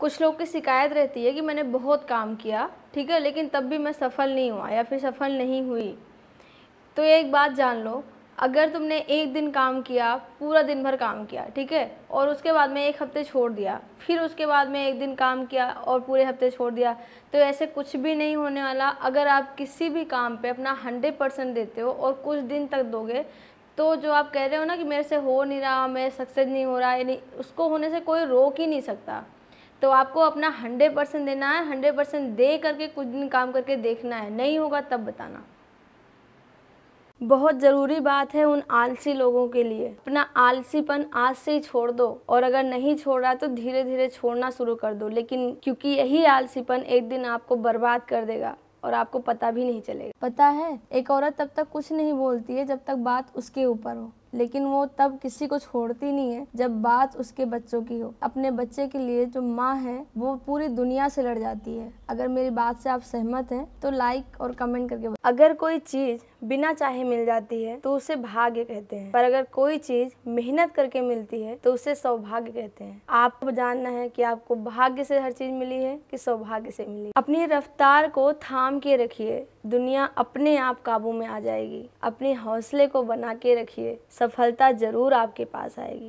कुछ लोग की शिकायत रहती है कि मैंने बहुत काम किया ठीक है लेकिन तब भी मैं सफल नहीं हुआ या फिर सफल नहीं हुई तो एक बात जान लो अगर तुमने एक दिन काम किया पूरा दिन भर काम किया ठीक है और उसके बाद में एक हफ्ते छोड़ दिया फिर उसके बाद में एक दिन काम किया और पूरे हफ्ते छोड़ दिया तो ऐसे कुछ भी नहीं होने वाला अगर आप किसी भी काम पे अपना हंड्रेड परसेंट देते हो और कुछ दिन तक दोगे तो जो आप कह रहे हो ना कि मेरे से हो नहीं रहा मैं सक्सेस नहीं हो रहा यानी उसको होने से कोई रोक ही नहीं सकता तो आपको अपना हंड्रेड परसेंट देना है हंड्रेड परसेंट दे करके कुछ दिन काम करके देखना है नहीं होगा तब बताना बहुत ज़रूरी बात है उन आलसी लोगों के लिए अपना आलसीपन आज से ही छोड़ दो और अगर नहीं छोड़ रहा तो धीरे धीरे छोड़ना शुरू कर दो लेकिन क्योंकि यही आलसीपन एक दिन आपको बर्बाद कर देगा और आपको पता भी नहीं चलेगा पता है एक औरत तब तक कुछ नहीं बोलती है जब तक बात उसके ऊपर हो लेकिन वो तब किसी को छोड़ती नहीं है जब बात उसके बच्चों की हो अपने बच्चे के लिए जो माँ है वो पूरी दुनिया से लड़ जाती है अगर मेरी बात से आप सहमत हैं तो लाइक और कमेंट करके अगर कोई चीज़ बिना चाहे मिल जाती है तो उसे भाग्य कहते हैं पर अगर कोई चीज़ मेहनत करके मिलती है तो उसे सौभाग्य कहते हैं आपको जानना है कि आपको भाग्य से हर चीज़ मिली है कि सौभाग्य से मिली अपनी रफ्तार को थाम के रखिए दुनिया अपने आप काबू में आ जाएगी अपने हौसले को बना के रखिए सफलता ज़रूर आपके पास आएगी